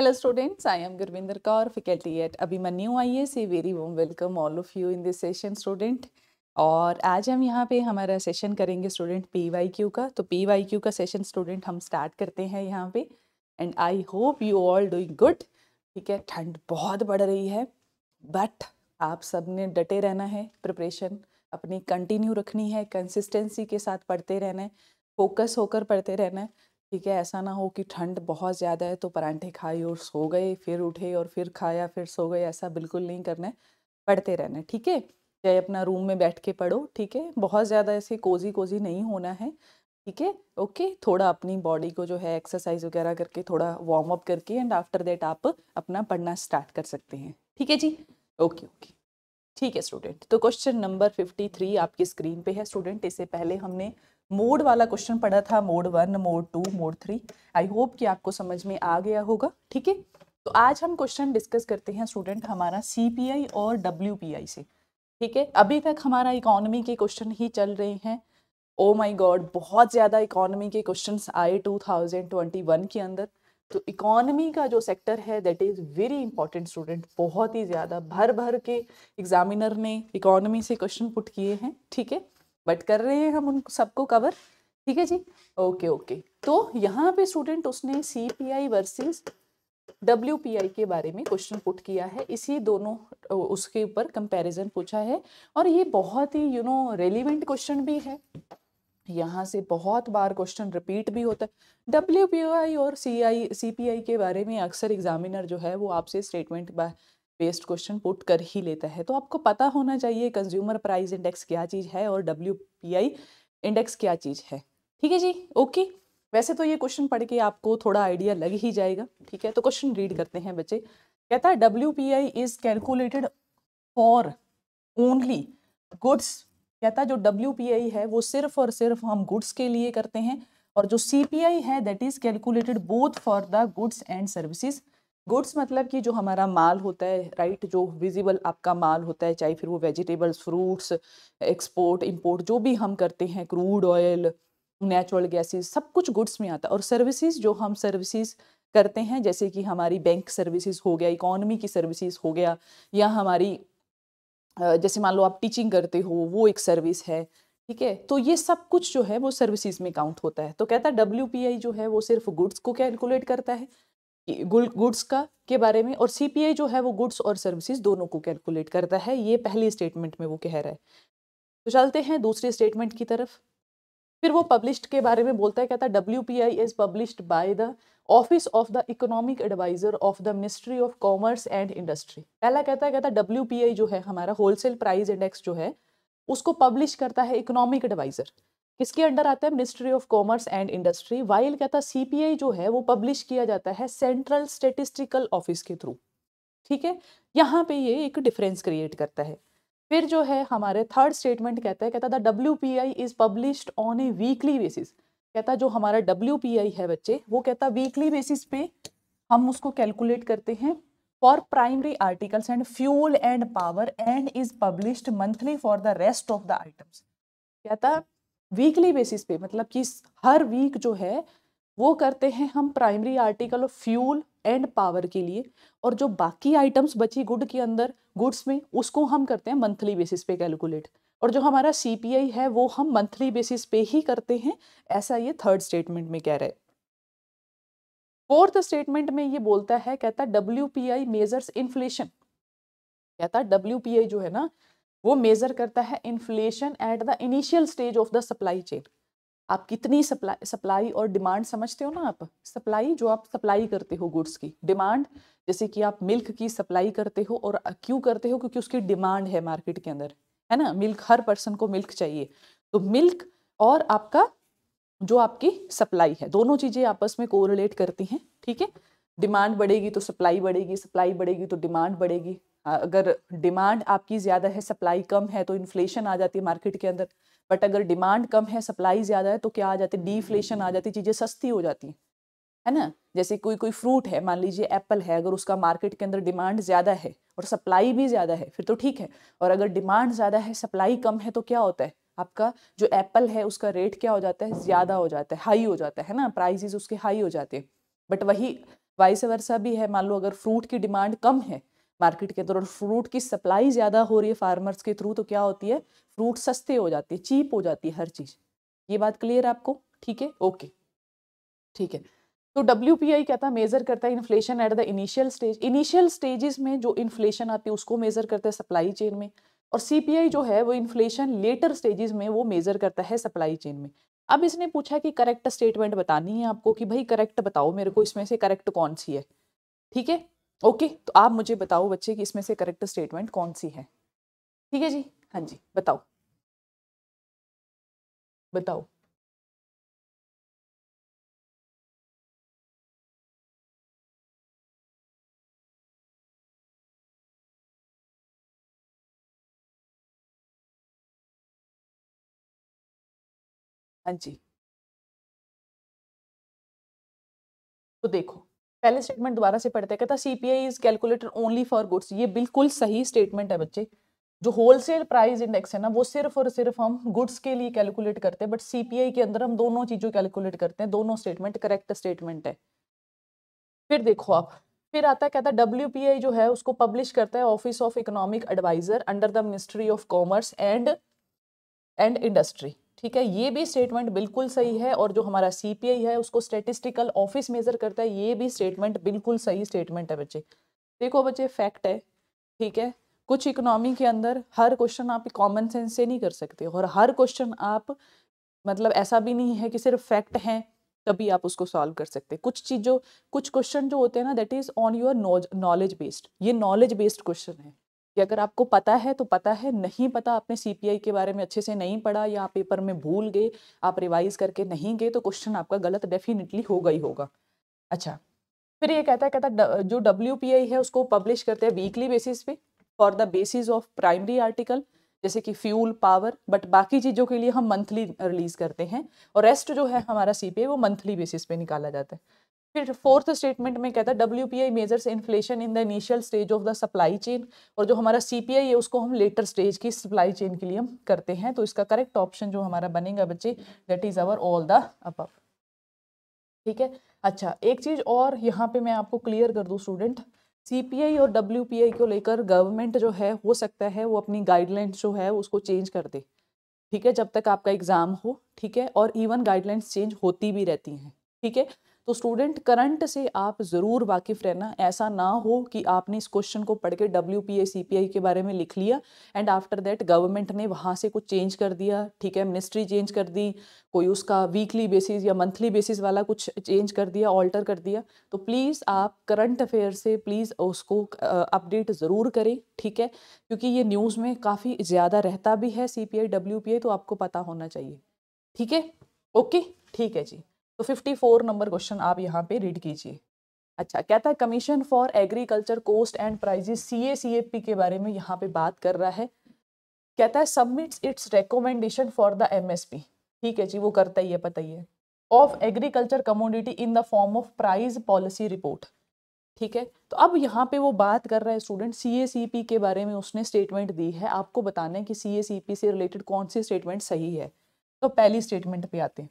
Hello Hello students, I am Gurvinder Kaur, faculty at I IAS. सी very warm welcome all of you in this session student और आज हम यहाँ पे हमारा सेशन करेंगे स्टूडेंट पी वाई क्यू का तो पी वाई क्यू का सेशन स्टूडेंट हम स्टार्ट करते हैं यहाँ पे and I hope you all doing good ठीक है ठंड बहुत बढ़ रही है बट आप सब ने डटे रहना है प्रिपरेशन अपनी कंटिन्यू रखनी है कंसिस्टेंसी के साथ पढ़ते रहना है फोकस होकर पढ़ते रहना है ठीक है ऐसा ना हो कि ठंड बहुत ज़्यादा है तो परांठे खाए और सो गए फिर उठे और फिर खाया फिर सो गए ऐसा बिल्कुल नहीं करना है पढ़ते रहना है ठीक है चाहे अपना रूम में बैठ के पढ़ो ठीक है बहुत ज़्यादा ऐसे कोजी कोजी नहीं होना है ठीक है ओके थोड़ा अपनी बॉडी को जो है एक्सरसाइज वगैरह करके थोड़ा वार्म अप करके एंड आफ्टर दैट आप अपना पढ़ना स्टार्ट कर सकते हैं ठीक है जी ओके ओके ठीक है स्टूडेंट तो क्वेश्चन नंबर फिफ्टी थ्री आपकी स्क्रीन पे है स्टूडेंट इससे पहले हमने मोड वाला क्वेश्चन पढ़ा था mode one mode two mode three I hope कि आपको समझ में आ गया होगा ठीक है तो आज हम क्वेश्चन डिस्कस करते हैं स्टूडेंट हमारा सी और डब्ल्यू से ठीक है अभी तक हमारा इकोनॉमी के क्वेश्चन ही चल रहे हैं ओ माई गॉड बहुत ज़्यादा इकोनॉमी के क्वेश्चंस आए 2021 के अंदर तो इकोनॉमी का जो सेक्टर है that is very important student बहुत ही ज़्यादा भर भर के एग्जामिनर ने इकोनॉमी से क्वेश्चन पुट किए हैं ठीक है बट कर रहे हैं हम उन सबको कवर ठीक है जी ओके ओके तो यहाँ पे स्टूडेंट उसने C P I versus W P I के बारे में क्वेश्चन पुट किया है इसी दोनों उसके ऊपर कंपैरिजन पूछा है और ये बहुत ही यू नो रेलिवेंट क्वेश्चन भी है यहाँ से बहुत बार क्वेश्चन रिपीट भी होता है डब्ल्यू पी आई और सी आई सी पी आई के बारे में अक्सर एग्जामिनर जो है वो आपसे स्टेटमेंट बेस्ड क्वेश्चन पुट कर ही लेता है तो आपको पता होना चाहिए कंज्यूमर प्राइस इंडेक्स क्या चीज़ है और डब्ल्यू इंडेक्स क्या चीज़ है ठीक है जी ओके वैसे तो ये क्वेश्चन पढ़ के आपको थोड़ा आइडिया लग ही जाएगा ठीक है तो क्वेश्चन रीड करते हैं बच्चे कहता है W P I is calculated for only goods कहता है जो डब्ल्यू पी आई है वो सिर्फ और सिर्फ हम गुड्स के लिए करते हैं और जो सी पी आई है that is calculated both for the goods and services goods मतलब कि जो हमारा माल होता है राइट जो विजिबल आपका माल होता है चाहे फिर वो वेजिटेबल्स फ्रूट्स एक्सपोर्ट इंपोर्ट जो भी हम करते हैं क्रूड ऑयल नेचुरल गैसेस सब कुछ गुड्स में आता है और सर्विसेज जो हम सर्विसेज करते हैं जैसे कि हमारी बैंक सर्विसेज हो गया इकोनॉमी की सर्विसेज हो गया या हमारी जैसे मान लो आप टीचिंग करते हो वो एक सर्विस है ठीक है तो ये सब कुछ जो है वो सर्विसेज में काउंट होता है तो कहता है डब्ल्यू जो है वो सिर्फ गुड्स को कैलकुलेट करता है गुड्स का के बारे में और सीपीआई जो है वो गुड्स और सर्विसेज दोनों को कैलकुलेट करता है ये पहली स्टेटमेंट में वो कह रहा है तो चलते हैं दूसरी स्टेटमेंट की तरफ फिर वो पब्लिश्ड के बारे में बोलता है कहता है W P I is published by the office of the economic adviser of the ministry of commerce and industry पहला कहता है कहता है डब्ल्यू पी आई जो है हमारा होलसेल प्राइस इंडेक्स जो है उसको पब्लिश करता है इकोनॉमिक एडवाइज़र किसके अंडर आता है ministry of commerce and industry while क्या था सीपीआई जो है वो पब्लिश किया जाता है सेंट्रल स्टेटिस्टिकल ऑफिस के थ्रू ठीक है यहाँ पे ये एक डिफरेंस क्रिएट करता है फिर जो है हमारे थर्ड स्टेटमेंट कहता है कहता था W P I is published on a weekly basis कहता जो हमारा डब्ल्यू पी आई है बच्चे वो कहता वीकली बेसिस पे हम उसको कैलकुलेट करते हैं for primary articles and fuel and power and is published monthly for the rest of the items कहता वीकली बेसिस पे मतलब कि हर वीक जो है वो करते हैं हम primary article of fuel and power के लिए और जो बाकी आइटम्स बची गुड के अंदर गुड्स में उसको हम करते हैं मंथली बेसिस पे कैलकुलेट और जो हमारा सी है वो हम मंथली बेसिस पे ही करते हैं ऐसा ये थर्ड स्टेटमेंट में कह रहे हैं फोर्थ स्टेटमेंट में ये बोलता है कहता W P I measures inflation कहता डब्ल्यू पी आई जो है ना वो मेज़र करता है inflation at the initial stage of the supply chain आप कितनी सप्लाई सप्लाई और डिमांड समझते हो ना आप सप्लाई जो आप सप्लाई करते हो गुड्स की डिमांड जैसे कि आप मिल्क की सप्लाई करते हो और क्यों करते हो क्योंकि उसकी डिमांड है मार्केट के अंदर है ना मिल्क हर पर्सन को मिल्क चाहिए तो मिल्क और आपका जो आपकी सप्लाई है दोनों चीज़ें आपस में कोरिलेट करती हैं ठीक है डिमांड बढ़ेगी तो सप्लाई बढ़ेगी सप्लाई बढ़ेगी तो डिमांड बढ़ेगी अगर डिमांड आपकी ज़्यादा है सप्लाई कम है तो इन्फ्लेशन आ जाती है मार्केट के अंदर बट अगर डिमांड कम है सप्लाई ज़्यादा है तो क्या आ जाती है डीफ्लेशन आ जाती है चीज़ें सस्ती हो जाती हैं है ना जैसे कोई कोई फ्रूट है मान लीजिए एप्पल है अगर उसका मार्केट के अंदर डिमांड ज़्यादा है और सप्लाई भी ज़्यादा है फिर तो ठीक है और अगर डिमांड ज़्यादा है सप्लाई कम है तो क्या होता है आपका जो एप्पल है उसका रेट क्या हो जाता है ज़्यादा हो जाता है हाई हो जाता है ना प्राइजेज उसके हाई हो जाते हैं बट वही वाइस वर्षा भी है मान लो अगर फ्रूट की डिमांड कम है मार्केट के अंदर और फ्रूट की सप्लाई ज़्यादा हो रही है फार्मर्स के थ्रू तो क्या होती है फ्रूट सस्ते हो जाती है चीप हो जाती है हर चीज़ ये बात क्लियर है आपको ठीक है ओके ठीक है तो डब्ल्यू पी आई कहता है मेजर करता है inflation at the initial stage initial stages में जो इन्फ्लेशन आती है उसको मेजर करता है सप्लाई चेन में और सी पी आई जो है वो इन्फ्लेशन लेटर स्टेजेस में वो मेजर करता है सप्लाई चेन में अब इसने पूछा कि करेक्ट स्टेटमेंट बतानी है आपको कि भाई करेक्ट बताओ मेरे को इसमें से करेक्ट कौन सी है ठीक है ओके okay, तो आप मुझे बताओ बच्चे कि इसमें से करेक्ट स्टेटमेंट कौन सी है ठीक है जी हाँ जी बताओ बताओ हाँ जी तो देखो पहले स्टेटमेंट दोबारा से पढ़ते हैं कहता C P I is calculated only for goods ये बिल्कुल सही स्टेटमेंट है बच्चे जो होलसेल प्राइस इंडेक्स है ना वो सिर्फ और सिर्फ हम गुड्स के लिए कैलकुलेट करते हैं बट सीपीआई के अंदर हम दोनों चीज़ों कैलकुलेट करते हैं दोनों स्टेटमेंट करेक्ट स्टेटमेंट है फिर देखो आप फिर आता है कहता है डब्ल्यू जो है उसको पब्लिश करता है office of economic adviser under the ministry of commerce and and industry ठीक है ये भी स्टेटमेंट बिल्कुल सही है और जो हमारा सी है उसको स्टेटिस्टिकल ऑफिस मेज़र करता है ये भी स्टेटमेंट बिल्कुल सही स्टेटमेंट है बच्चे देखो बच्चे फैक्ट है ठीक है कुछ इकोनॉमी के अंदर हर क्वेश्चन आप कॉमन सेंस से नहीं कर सकते और हर क्वेश्चन आप मतलब ऐसा भी नहीं है कि सिर्फ फैक्ट है तभी आप उसको सॉल्व कर सकते हैं कुछ चीज़ों कुछ क्वेश्चन जो होते हैं ना that is on your knowledge based ये नॉलेज बेस्ड क्वेश्चन है कि अगर आपको पता है तो पता है नहीं पता आपने सीपीआई के बारे में अच्छे से नहीं पढ़ा या पेपर में भूल गए आप रिवाइज करके नहीं गए तो क्वेश्चन आपका गलत डेफिनेटली होगा ही होगा अच्छा फिर ये कहता है कहता जो डब्ल्यू है उसको पब्लिश करते हैं वीकली बेसिस पे for the basis of primary article जैसे कि फ्यूल पावर बट बाकी चीज़ों के लिए हम मंथली रिलीज़ करते हैं और रेस्ट जो है हमारा सी वो मंथली बेसिस पे निकाला जाता है फिर फोर्थ स्टेटमेंट में कहता है W P I measures inflation in the initial stage of the supply chain और जो हमारा सी पी आई है उसको हम लेटर स्टेज की सप्लाई चेन के लिए हम करते हैं तो इसका करेक्ट ऑप्शन जो हमारा बनेगा बच्चे that is our all the up ठीक है अच्छा एक चीज़ और यहाँ पे मैं आपको क्लियर कर दूँ स्टूडेंट सीपीआई और आई को लेकर गवर्नमेंट जो है हो सकता है वो अपनी गाइडलाइंस जो है उसको चेंज कर दे ठीक है जब तक आपका एग्ज़ाम हो ठीक है और इवन गाइडलाइंस चेंज होती भी रहती हैं ठीक है तो स्टूडेंट करंट से आप ज़रूर वाकिफ़ रहना ऐसा ना हो कि आपने इस क्वेश्चन को पढ़ के W P C P I के बारे में लिख लिया एंड आफ्टर दैट गवर्नमेंट ने वहाँ से कुछ चेंज कर दिया ठीक है मिनिस्ट्री चेंज कर दी कोई उसका वीकली बेसिस या मंथली बेसिस वाला कुछ चेंज कर दिया ऑल्टर कर दिया तो प्लीज़ आप करंट अफेयर से प्लीज़ उसको अपडेट ज़रूर करें ठीक है क्योंकि ये न्यूज़ में काफ़ी ज़्यादा रहता भी है C P I W P I तो आपको पता होना चाहिए ठीक है ओके ठीक है जी तो 54 नंबर क्वेश्चन आप यहाँ पे रीड कीजिए अच्छा कहता है commission for agriculture cost and prices C A C A P के बारे में यहाँ पे बात कर रहा है कहता है submits its recommendation for the M S P ठीक है जी वो करता ही है पता ही है of agriculture commodity in the form of price policy report ठीक है तो अब यहाँ पे वो बात कर रहा है student C A C P के बारे में उसने स्टेटमेंट दी है आपको बताना है कि सी ए सी पी से रिलेटेड कौन सी स्टेटमेंट सही है तो पहली स्टेटमेंट पे आते हैं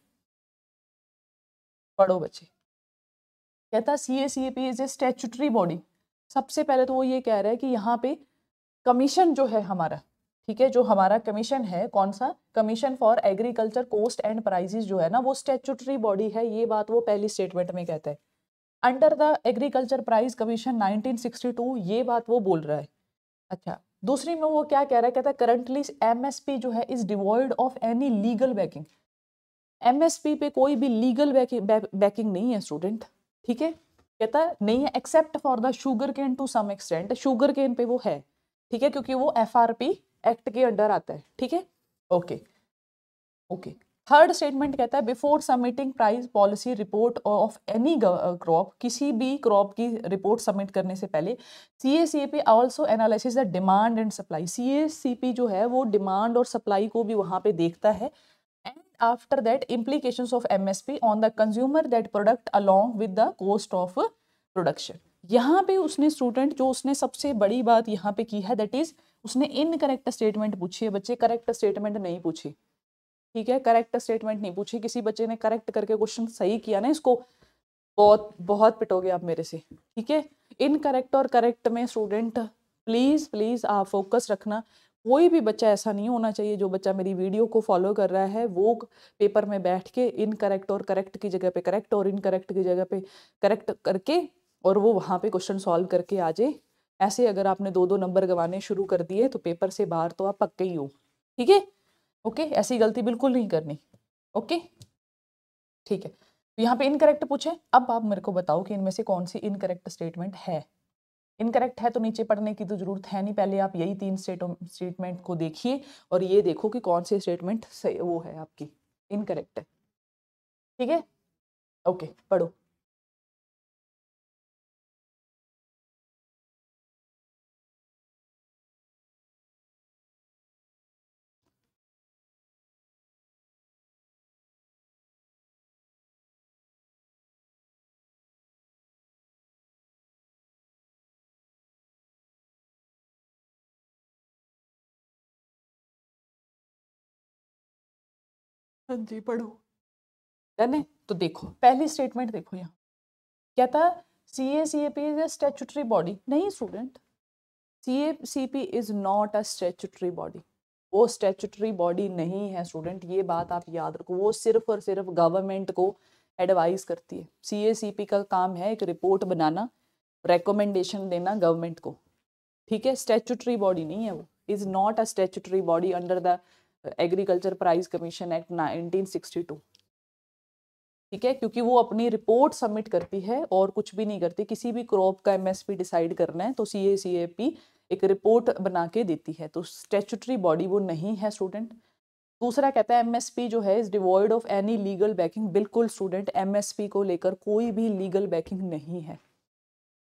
पढ़ो बच्चे कहता C A C A P is a statutory body सबसे पहले तो वो ये कह रहा है कि यहाँ पे कमीशन जो है हमारा ठीक है जो हमारा कमीशन है कौन सा commission for agriculture cost and prices जो है ना वो स्टेचुटरी बॉडी है ये बात वो पहली स्टेटमेंट में कहता है under the agriculture price commission 1962 ये बात वो बोल रहा है अच्छा दूसरी में वो क्या कह रहा है कहता है करंटली एम जो है is devoid of any legal backing MSP पे कोई भी लीगल बैकिंग नहीं है स्टूडेंट ठीक है कहता है नहीं है except for the sugarcane to some extent sugarcane पे वो है ठीक है क्योंकि वो एफ एक्ट के अंडर आता है ठीक है ओके ओके थर्ड स्टेटमेंट कहता है before submitting price policy report of any crop किसी भी क्रॉप की रिपोर्ट सबमिट करने से पहले C A C A P also analysis the demand and supply C A C P जो है वो डिमांड और सप्लाई को भी वहाँ पे देखता है after that implications of msp on the consumer that product along with the cost of production यहाँ पे उसने स्टूडेंट जो उसने सबसे बड़ी बात यहाँ पे की है दैट इज उसने इनकरेक्ट स्टेटमेंट पूछी है बच्चे करेक्ट स्टेटमेंट नहीं पूछी ठीक है करेक्ट स्टेटमेंट नहीं पूछी किसी बच्चे ने करेक्ट करके क्वेश्चन सही किया ना इसको बहुत बहुत पिटोगे आप मेरे से ठीक है इनकरेक्ट और करेक्ट में स्टूडेंट प्लीज़ प्लीज़ आप फोकस रखना कोई भी बच्चा ऐसा नहीं होना चाहिए जो बच्चा मेरी वीडियो को फॉलो कर रहा है वो पेपर में बैठ के इनकरेक्ट और करेक्ट की जगह पे करेक्ट और इनकरेक्ट की जगह पे करेक्ट करके और वो वहाँ पे क्वेश्चन सॉल्व करके आ जाए ऐसे अगर आपने दो दो नंबर गंवाने शुरू कर दिए तो पेपर से बाहर तो आप पक्के ही हो ठीक है ओके ऐसी गलती बिल्कुल नहीं करनी ओके ठीक है तो यहाँ पे इनकरेक्ट पूछे अब आप मेरे को बताओ कि इनमें से कौन सी इनकरेक्ट स्टेटमेंट है इनकरेक्ट है तो नीचे पढ़ने की तो ज़रूरत है नहीं पहले आप यही तीन स्टेटमेंट को देखिए और ये देखो कि कौन से स्टेटमेंट वो है आपकी इनकरेक्ट है ठीक है ओके पढ़ो हाँ जी पढ़ो डन तो देखो पहली स्टेटमेंट देखो यहाँ क्या था C A C A P is a statutory body नहीं student C A C P is not a statutory body वो स्टेचुटरी बॉडी नहीं है स्टूडेंट ये बात आप याद रखो वो सिर्फ और सिर्फ गवर्नमेंट को एडवाइस करती है सी ए सी पी का काम है एक रिपोर्ट बनाना रिकमेंडेशन देना गवर्नमेंट को ठीक है स्टेचुटरी बॉडी नहीं है वो is not a statutory body under the agriculture price commission act nineteen sixty two ठीक है क्योंकि वो अपनी रिपोर्ट सबमिट करती है और कुछ भी नहीं करती किसी भी क्रॉप का एमएसपी डिसाइड करना है तो सी ए सी ए पी एक रिपोर्ट बना के देती है तो स्टेचुटरी बॉडी वो नहीं है स्टूडेंट दूसरा कहता है एमएसपी जो है is devoid of any legal backing बिल्कुल स्टूडेंट एमएसपी को लेकर कोई भी लीगल बैकिंग नहीं है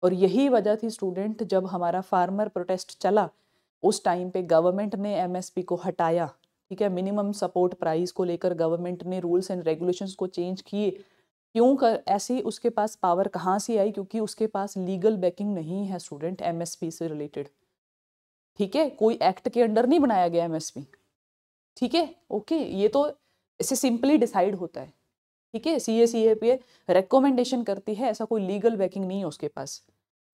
और यही वजह थी स्टूडेंट जब हमारा फार्मर प्रोटेस्ट चला उस टाइम पे गवर्नमेंट ने एमएसपी को हटाया ठीक है मिनिमम सपोर्ट प्राइस को लेकर गवर्नमेंट ने रूल्स एंड रेगुलेशंस को चेंज किए क्यों कर ऐसे उसके पास पावर कहाँ से आई क्योंकि उसके पास लीगल बैकिंग नहीं है स्टूडेंट एमएसपी से रिलेटेड ठीक है कोई एक्ट के अंडर नहीं बनाया गया एम ठीक है ओके ये तो इसे सिंपली डिसाइड होता है ठीक है सी A C A P recommendation करती है ऐसा कोई लीगल बैकिंग नहीं है उसके पास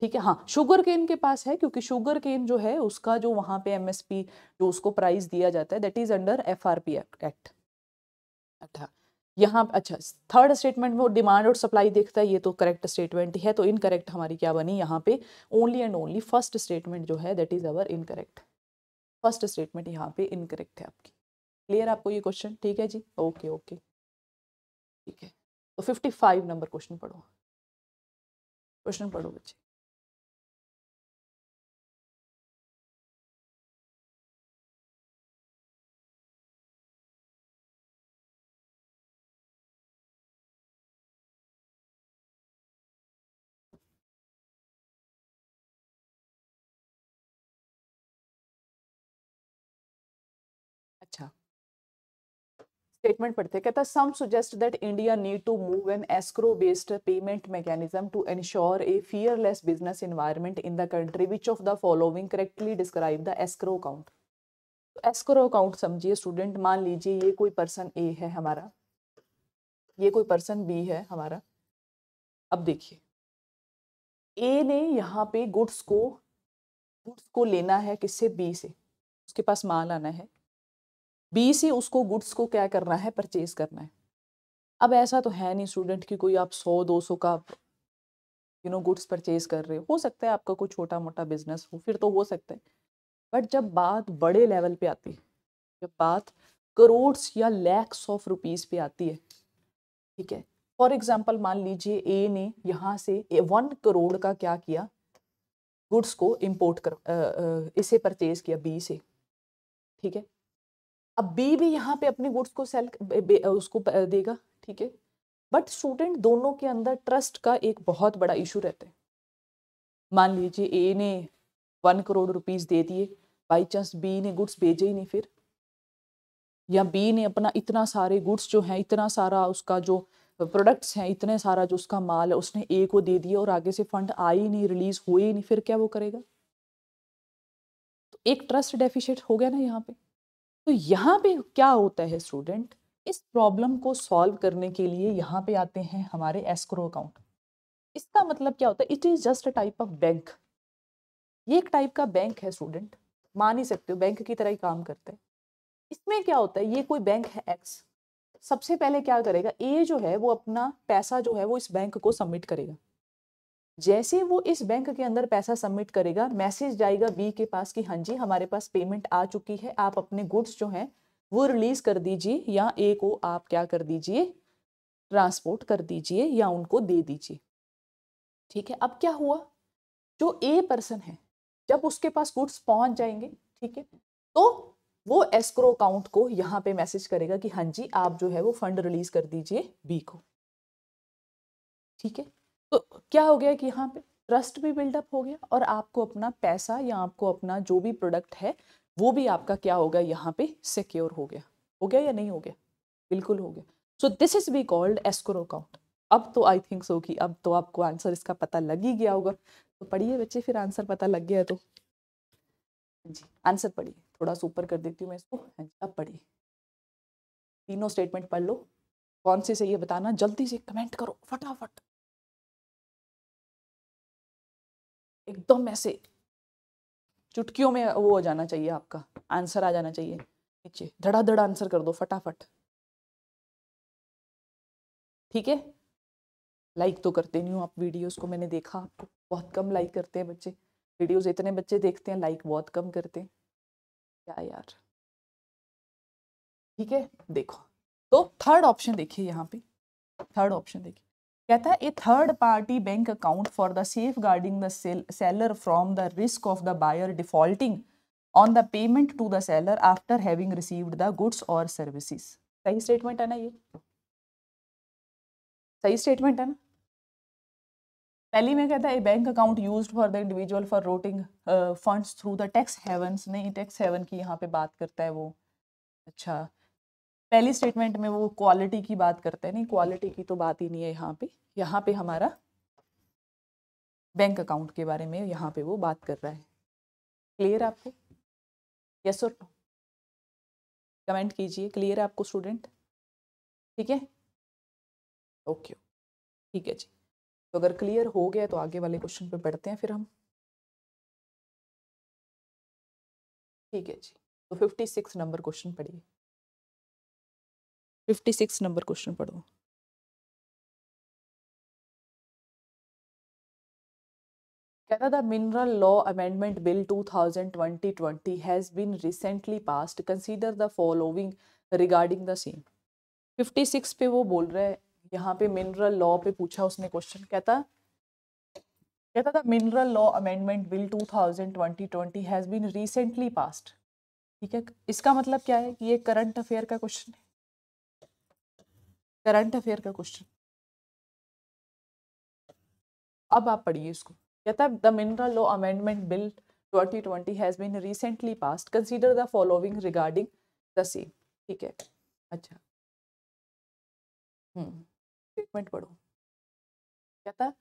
ठीक है हाँ शुगर केन के पास है क्योंकि शुगर केन जो है उसका जो वहां पे एमएसपी जो उसको प्राइस दिया जाता है that is under FRP act अच्छा यहाँ अच्छा थर्ड स्टेटमेंट में वो डिमांड और सप्लाई देखता है ये तो करेक्ट स्टेटमेंट है तो इनकरेक्ट हमारी क्या बनी यहाँ पे only and only first statement जो है that is our incorrect first statement यहाँ पे इनकरेक्ट है आपकी क्लियर आपको ये क्वेश्चन ठीक है जी ओके ओके ठीक है तो फिफ्टी फाइव नंबर क्वेश्चन पढ़ो क्वेश्चन पढ़ो बच्चे स्टेटमेंट पढ़ते कहता some suggest that India need to move an escrow based payment mechanism to ensure a fearless business environment in the country which of the following correctly describe the escrow account escrow account समझिए student मान लीजिए ये कोई person ए है हमारा ये कोई person B है हमारा अब देखिए ए ने यहाँ पे गुड्स को गुड्स को लेना है किससे बी से उसके पास माल आना है बी से उसको गुड्स को क्या करना है परचेज करना है अब ऐसा तो है नहीं स्टूडेंट की कोई आप सौ दो सौ का यू नो गुड्स परचेज कर रहे हो हो सकता है आपका कोई छोटा मोटा बिजनेस हो फिर तो हो सकता है बट जब बात बड़े लेवल पे आती है जब बात करोड़्स या लैक्स ऑफ रुपीज़ पे आती है ठीक है फॉर एग्जाम्पल मान लीजिए ए ने यहाँ से वन करोड़ का क्या किया गुड्स को इम्पोर्ट कर आ, आ, इसे परचेज किया बी से ठीक है अब बी भी यहाँ पे अपने गुड्स को सेल उसको देगा ठीक है बट स्टूडेंट दोनों के अंदर ट्रस्ट का एक बहुत बड़ा इशू रहता है मान लीजिए ए ने वन करोड़ रुपीज़ दे दिए बाई चांस बी ने गुड्स भेजे ही नहीं फिर या बी ने अपना इतना सारे गुड्स जो हैं इतना सारा उसका जो प्रोडक्ट्स हैं इतने सारा जो उसका माल है उसने ए को दे दिया और आगे से फंड आई नहीं रिलीज हुए ही नहीं फिर क्या वो करेगा तो एक ट्रस्ट डेफिशिट हो गया ना यहाँ पे तो यहाँ पे क्या होता है स्टूडेंट इस प्रॉब्लम को सॉल्व करने के लिए यहाँ पे आते हैं हमारे एस्क्रो अकाउंट इसका मतलब क्या होता है it is just a type of bank ये एक टाइप का बैंक है स्टूडेंट मान ही सकते हो बैंक की तरह ही काम करता है इसमें क्या होता है ये कोई बैंक है एक्स सबसे पहले क्या करेगा ए जो है वो अपना पैसा जो है वो इस बैंक को सबमिट करेगा जैसे वो इस बैंक के अंदर पैसा सबमिट करेगा मैसेज जाएगा बी के पास कि हाँ जी हमारे पास पेमेंट आ चुकी है आप अपने गुड्स जो हैं वो रिलीज़ कर दीजिए या ए को आप क्या कर दीजिए ट्रांसपोर्ट कर दीजिए या उनको दे दीजिए ठीक है अब क्या हुआ जो ए पर्सन है जब उसके पास गुड्स पहुंच जाएंगे ठीक है तो वो एस्क्रो अकाउंट को यहाँ पे मैसेज करेगा कि हाँ जी आप जो है वो फंड रिलीज कर दीजिए बी को ठीक है तो क्या हो गया कि यहाँ पे ट्रस्ट भी बिल्डअप हो गया और आपको अपना पैसा या आपको अपना जो भी प्रोडक्ट है वो भी आपका क्या होगा यहाँ पे सिक्योर हो गया हो गया या नहीं हो गया बिल्कुल हो गया so this is be called escrow account अब तो आई थिंक सो कि अब तो आपको आंसर इसका पता लग ही गया होगा तो पढ़िए बच्चे फिर आंसर पता लग गया तो जी आंसर पढ़िए थोड़ा सा ऊपर कर देती हूँ मैं इसको हाँ जी अब पढ़िए तीनों स्टेटमेंट पढ़ लो कौन सी सही है बताना जल्दी से कमेंट करो फटाफट एकदम ऐसे चुटकियों में वो हो जाना चाहिए आपका आंसर आ जाना चाहिए नीचे धड़ा धड़ा आंसर कर दो फटाफट ठीक है लाइक तो करते नहीं हूँ आप वीडियोस को मैंने देखा आपको बहुत कम लाइक करते हैं बच्चे वीडियोस इतने बच्चे देखते हैं लाइक बहुत कम करते हैं क्या यार ठीक है देखो तो थर्ड ऑप्शन देखिए यहाँ पे थर्ड ऑप्शन देखिए कहता है a third party bank account for the safeguarding the seller from the risk of the buyer defaulting on the payment to the seller after having received the goods और services सही statement है ना ये सही statement है ना पहली में कहता है a bank account use for the individual for routing funds through the tax havens नहीं टैक्स हेवन की यहाँ पे बात करता है वो अच्छा पहली स्टेटमेंट में वो क्वालिटी की बात करते हैं नहीं क्वालिटी की तो बात ही नहीं है यहाँ पे यहाँ पे हमारा बैंक अकाउंट के बारे में यहाँ पे वो बात कर रहा है क्लियर आपको यस और नो कमेंट कीजिए क्लियर है आपको स्टूडेंट ठीक है ओके ठीक है जी तो अगर क्लियर हो गया तो आगे वाले क्वेश्चन पे बढ़ते हैं फिर हम ठीक है जी तो फिफ्टी सिक्स नंबर क्वेश्चन पढ़िए फिफ्टी सिक्स नंबर क्वेश्चन पढ़ो Whether the Mineral Law Amendment Bill 2020 been recently passed passed, the the regarding the same fifty six पे वो बोल रहे हैं यहाँ पे मिनरल लॉ पे पूछा उसने क्वेश्चन कहता कहता था mineral law amendment bill 2020 has been recently passed ठीक है इसका मतलब क्या है कि ये करंट अफेयर का क्वेश्चन है करंट अफेयर का क्वेश्चन अब आप पढ़िए इसको कहता है the mineral law amendment bill 2020 has been recently pass consider the following regarding the same ठीक है अच्छा हम्म, स्टेटमेंट पढ़ो कहता है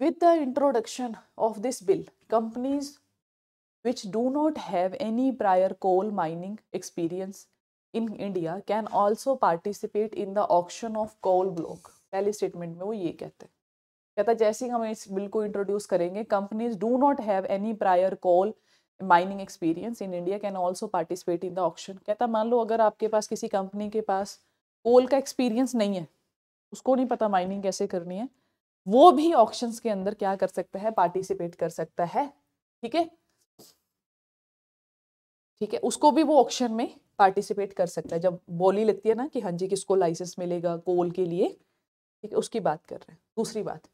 with the introduction of this bill companies which do not have any prior coal mining experience in India can also participate in the auction of coal block पहले statement में वो ये कहते हैं कहता जैसे ही हम इस बिल को इंट्रोड्यूस करेंगे companies do not have any prior coal mining experience in India can also participate in the option कहता मान लो अगर आपके पास किसी कंपनी के पास कोल का एक्सपीरियंस नहीं है उसको नहीं पता माइनिंग कैसे करनी है वो भी ऑप्शन के अंदर क्या कर सकता है पार्टिसिपेट कर सकता है ठीक है ठीक है उसको भी वो ऑप्शन में पार्टिसिपेट कर सकता है जब बोली लगती है ना कि हाँ जी किसको लाइसेंस मिलेगा कोल के लिए ठीक है उसकी बात कर रहे हैं दूसरी बात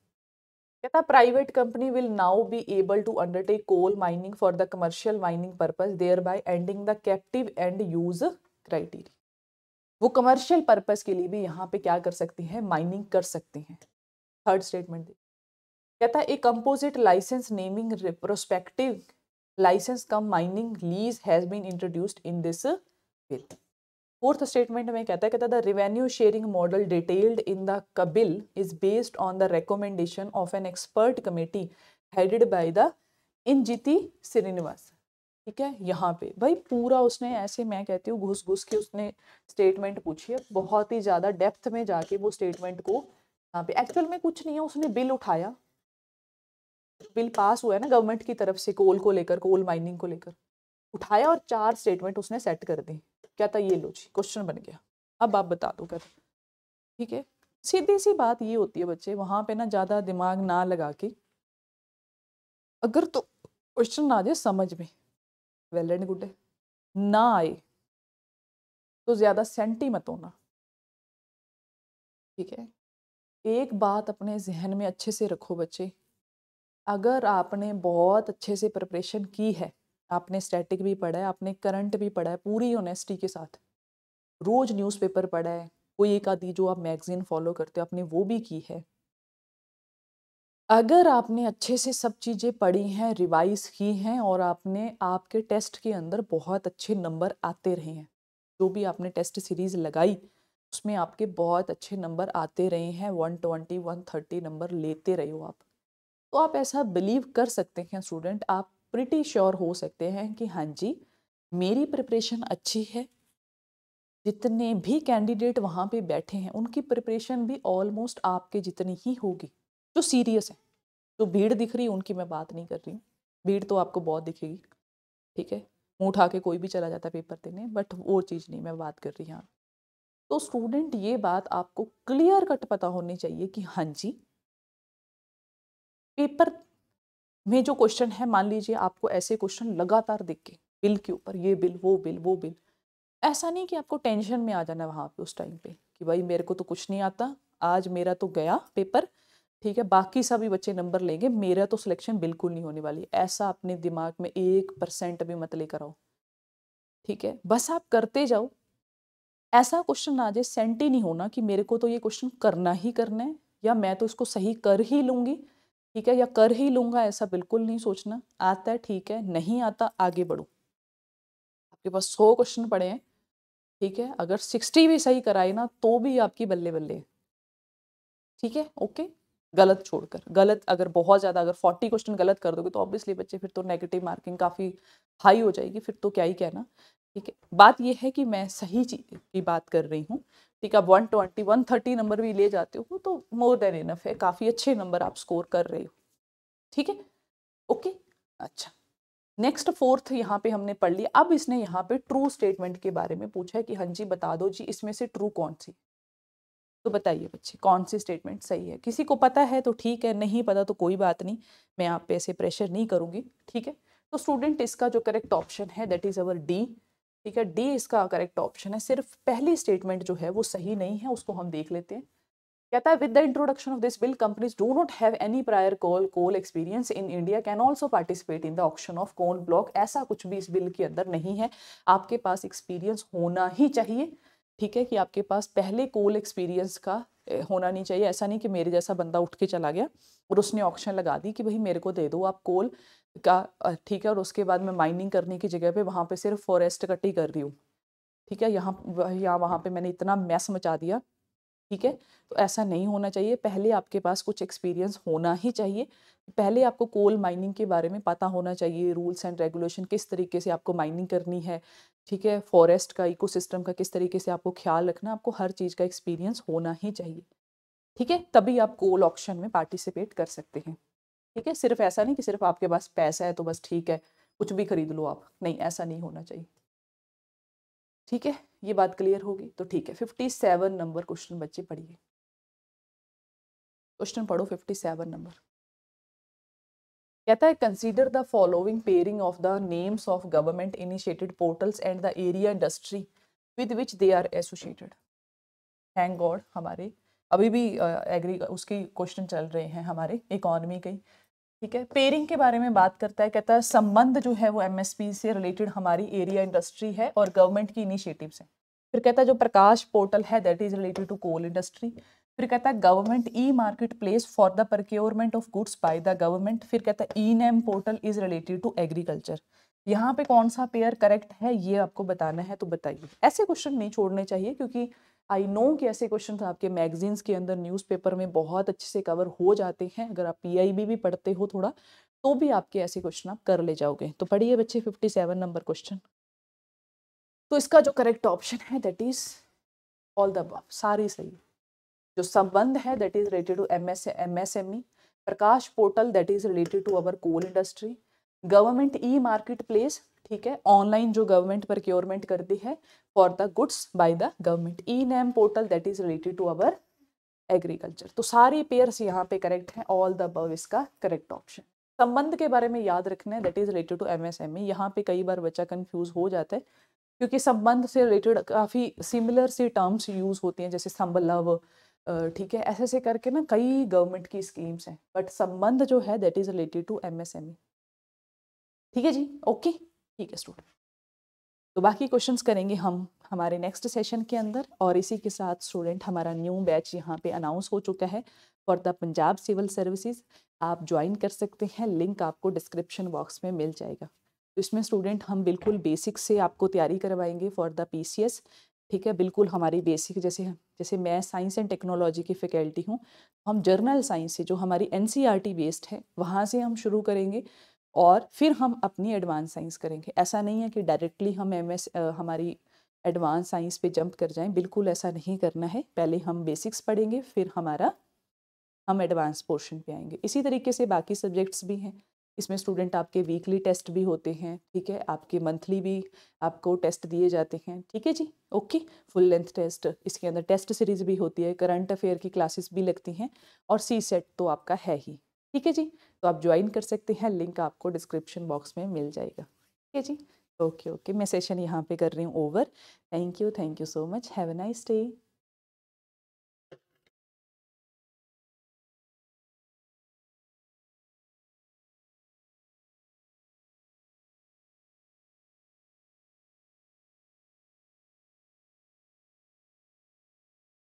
कहता private company will now be able to undertake coal mining for the commercial mining purpose thereby ending the captive end use criteria वो कमर्शियल पर्पज़ के लिए भी यहाँ पे क्या कर सकती हैं माइनिंग कर सकती हैं थर्ड स्टेटमेंट कहता है a composite licence naming prospective licence cum mining lease has been introduced in this bill fourth statement में कहता है कहता है the revenue sharing model detailed in the कबिल is based on the recommendation of an expert committee headed by the इनजीति श्रीनिवास ठीक है यहाँ पे भाई पूरा उसने ऐसे मैं कहती हूँ घुस घुस के उसने स्टेटमेंट पूछी है बहुत ही ज़्यादा डेप्थ में जाके वो स्टेटमेंट को यहाँ पे एक्चुअल में कुछ नहीं है उसने बिल उठाया बिल पास हुआ है ना गवर्नमेंट की तरफ से कोल को लेकर कोल माइनिंग को लेकर उठाया और चार स्टेटमेंट उसने सेट कर दी कहता ये लो जी क्वेश्चन बन गया अब आप बता दो कर ठीक है सीधी सी बात ये होती है बच्चे वहाँ पे ना ज़्यादा दिमाग ना लगा के अगर तो क्वेश्चन ना जाए समझ में वेल एंड गुड है ना आए तो ज़्यादा सेंटी मत होना ठीक है एक बात अपने जहन में अच्छे से रखो बच्चे अगर आपने बहुत अच्छे से प्रिपरेशन की है आपने स्टैटिक भी पढ़ा है आपने करंट भी पढ़ा है पूरी ऑनेस्टी के साथ रोज़ न्यूज़पेपर पढ़ा है कोई एक आदि जो आप मैगज़ीन फॉलो करते हो आपने वो भी की है अगर आपने अच्छे से सब चीज़ें पढ़ी हैं रिवाइज की हैं और आपने आपके टेस्ट के अंदर बहुत अच्छे नंबर आते रहे हैं जो भी आपने टेस्ट सीरीज़ लगाई उसमें आपके बहुत अच्छे नंबर आते रहे हैं one twenty one thirty number लेते रहे हो आप तो आप ऐसा बिलीव कर सकते हैं स्टूडेंट आप प्रिटी श्योर हो सकते हैं कि हाँ जी मेरी प्रिपरेशन अच्छी है जितने भी कैंडिडेट वहाँ पे बैठे हैं उनकी प्रिपरेशन भी ऑलमोस्ट आपके जितनी ही होगी जो सीरियस है जो भीड़ दिख रही उनकी मैं बात नहीं कर रही हूँ भीड़ तो आपको बहुत दिखेगी ठीक है मुँह उठा के कोई भी चला जाता पेपर देने बट वो चीज़ नहीं मैं बात कर रही हूँ तो स्टूडेंट ये बात आपको क्लियर कट पता होनी चाहिए कि हाँ जी पेपर में जो क्वेश्चन है मान लीजिए आपको ऐसे क्वेश्चन लगातार दिख के बिल के ऊपर ये बिल वो बिल वो बिल ऐसा नहीं कि आपको टेंशन में आ जाना है वहाँ पे उस टाइम पे कि भाई मेरे को तो कुछ नहीं आता आज मेरा तो गया पेपर ठीक है बाकी सभी बच्चे नंबर लेंगे मेरा तो सिलेक्शन बिल्कुल नहीं होने वाली ऐसा अपने दिमाग में एक परसेंट भी मत लेकर आओ ठीक है बस आप करते जाओ ऐसा क्वेश्चन ना जाए सेंटी नहीं होना कि मेरे को तो ये क्वेश्चन करना ही करना है या मैं तो इसको सही कर ही लूँगी ठीक है या कर ही लूंगा ऐसा बिल्कुल नहीं सोचना आता है ठीक है नहीं आता आगे बढ़ो आपके पास सौ क्वेश्चन पड़े हैं ठीक है अगर सिक्सटी भी सही कराई ना तो भी आपकी बल्ले बल्ले है ठीक है ओके गलत छोड़कर गलत अगर बहुत ज़्यादा अगर फोर्टी क्वेश्चन गलत कर दोगे तो ऑब्वियसली बच्चे फिर तो नेगेटिव मार्किंग काफ़ी हाई हो जाएगी फिर तो क्या ही कहना ठीक है बात यह है कि मैं सही चीज की बात कर रही हूँ ठीक है आप one twenty one thirty number भी ले जाते हो तो मोर देन इनफ है काफ़ी अच्छे नंबर आप स्कोर कर रहे हो ठीक है ओके अच्छा नेक्स्ट फोर्थ यहाँ पे हमने पढ़ लिया अब इसने यहाँ पे ट्रू स्टेटमेंट के बारे में पूछा है कि हाँ जी बता दो जी इसमें से ट्रू कौन सी तो बताइए बच्चे कौन सी स्टेटमेंट सही है किसी को पता है तो ठीक है नहीं पता तो कोई बात नहीं मैं आप पे ऐसे प्रेशर नहीं करूँगी ठीक है तो स्टूडेंट इसका जो करेक्ट ऑप्शन है दैट इज़ अवर डी ठीक है डी इसका करेक्ट ऑप्शन है सिर्फ पहली स्टेटमेंट जो है वो सही नहीं है उसको हम देख लेते हैं कहता है with the introduction of this bill companies do not have any prior coal coal experience in India can also participate in the auction of coal block ऐसा कुछ भी इस बिल के अंदर नहीं है आपके पास एक्सपीरियंस होना ही चाहिए ठीक है कि आपके पास पहले कोल एक्सपीरियंस का होना नहीं चाहिए ऐसा नहीं कि मेरे जैसा बंदा उठ के चला गया और उसने ऑप्शन लगा दी कि भाई मेरे को दे दो आप कोल का ठीक है और उसके बाद मैं माइनिंग करने की जगह पे वहाँ पे सिर्फ फॉरेस्ट कटी कर रही हूँ ठीक है यहाँ या वहाँ पे मैंने इतना मैस मचा दिया ठीक है तो ऐसा नहीं होना चाहिए पहले आपके पास कुछ एक्सपीरियंस होना ही चाहिए पहले आपको कोल माइनिंग के बारे में पता होना चाहिए रूल्स एंड रेगुलेशन किस तरीके से आपको माइनिंग करनी है ठीक है फॉरेस्ट का इको का किस तरीके से आपको ख्याल रखना आपको हर चीज़ का एक्सपीरियंस होना ही चाहिए ठीक है तभी आप कोल ऑप्शन में पार्टिसिपेट कर सकते हैं ठीक है सिर्फ ऐसा नहीं कि सिर्फ आपके पास पैसा है तो बस ठीक है कुछ भी खरीद लो आप नहीं ऐसा नहीं होना चाहिए ठीक है ये बात क्लियर होगी तो ठीक है फिफ्टी सेवन नंबर क्वेश्चन बच्चे पढ़िए क्वेश्चन पढ़ो फिफ्टी सेवन नंबर कहता है consider the following pairing of the names of government initiated portals and the area industry with which they are associated thank God हमारे अभी भी एग्री uh, उसके question चल रहे हैं हमारे इकॉनमी के ठीक है पेयरिंग के बारे में बात करता है कहता है संबंध जो है वो एमएसपी से रिलेटेड हमारी एरिया इंडस्ट्री है और गवर्नमेंट की इनिशिएटिव है फिर कहता है जो प्रकाश पोर्टल है that is related to coal industry फिर कहता है government e market place for the procurement of goods by the government फिर कहता है e name portal is related to agriculture यहाँ पे कौन सा पेयर करेक्ट है ये आपको बताना है तो बताइए ऐसे क्वेश्चन नहीं छोड़ने चाहिए क्योंकि आई नो कि ऐसे क्वेश्चन तो आपके मैगजीन्स के अंदर न्यूज़पेपर में बहुत अच्छे से कवर हो जाते हैं अगर आप पी भी पढ़ते हो थोड़ा तो भी आपके ऐसे क्वेश्चन आप कर ले जाओगे तो पढ़िए बच्चे फिफ्टी सेवन नंबर क्वेश्चन तो इसका जो करेक्ट ऑप्शन है दैट इज ऑल द सारी सही जो संबंध है that is related to M S M S M E Prakash portal that is related to our coal industry government e market place ठीक है ऑनलाइन जो गवर्नमेंट प्रक्योरमेंट करती है for the goods by the government e name portal that is related to our agriculture तो सारे pairs यहाँ पे correct हैं ऑल द बव इसका करेक्ट ऑप्शन संबंध के बारे में याद रखना है that is related to M S M E यहाँ पे कई बार बच्चा कंफ्यूज हो जाता है क्योंकि संबंध से रिलेटेड काफ़ी सिमिलर सी टर्म्स यूज़ होती हैं जैसे संबलव ठीक है ऐसे ऐसे करके ना कई गवर्नमेंट की स्कीम्स हैं बट संबंध जो है that is related to M S M E ठीक है जी ओके ठीक है स्टूडेंट तो बाकी क्वेश्चंस करेंगे हम हमारे नेक्स्ट सेशन के अंदर और इसी के साथ स्टूडेंट हमारा न्यू बैच यहाँ पे अनाउंस हो चुका है for the Punjab civil services आप ज्वाइन कर सकते हैं लिंक आपको डिस्क्रिप्शन बॉक्स में मिल जाएगा तो इसमें स्टूडेंट हम बिल्कुल बेसिक से आपको तैयारी करवाएंगे फॉर द पी ठीक है बिल्कुल हमारी बेसिक जैसे जैसे मैं साइंस एंड टेक्नोलॉजी की फैकल्टी हूँ हम जर्नल साइंस से जो हमारी एन बेस्ड e है वहाँ से हम शुरू करेंगे और फिर हम अपनी एडवांस साइंस करेंगे ऐसा नहीं है कि डायरेक्टली हम एम एस हमारी एडवांस साइंस पे जंप कर जाएं बिल्कुल ऐसा नहीं करना है पहले हम बेसिक्स पढ़ेंगे फिर हमारा हम एडवांस पोर्शन पे आएंगे इसी तरीके से बाकी सब्जेक्ट्स भी हैं इसमें स्टूडेंट आपके वीकली टेस्ट भी होते हैं ठीक है आपके मंथली भी आपको टेस्ट दिए जाते हैं ठीक है जी ओके फुल लेंथ टेस्ट इसके अंदर टेस्ट सीरीज भी होती है करंट अफेयर की क्लासेस भी लगती हैं और सी सेट तो आपका है ही ठीक है जी तो आप ज्वाइन कर सकते हैं लिंक आपको डिस्क्रिप्शन बॉक्स में मिल जाएगा ठीक है जी ओके ओके मैं सेशन यहाँ पे कर रही हूँ over thank you thank you so much have a nice day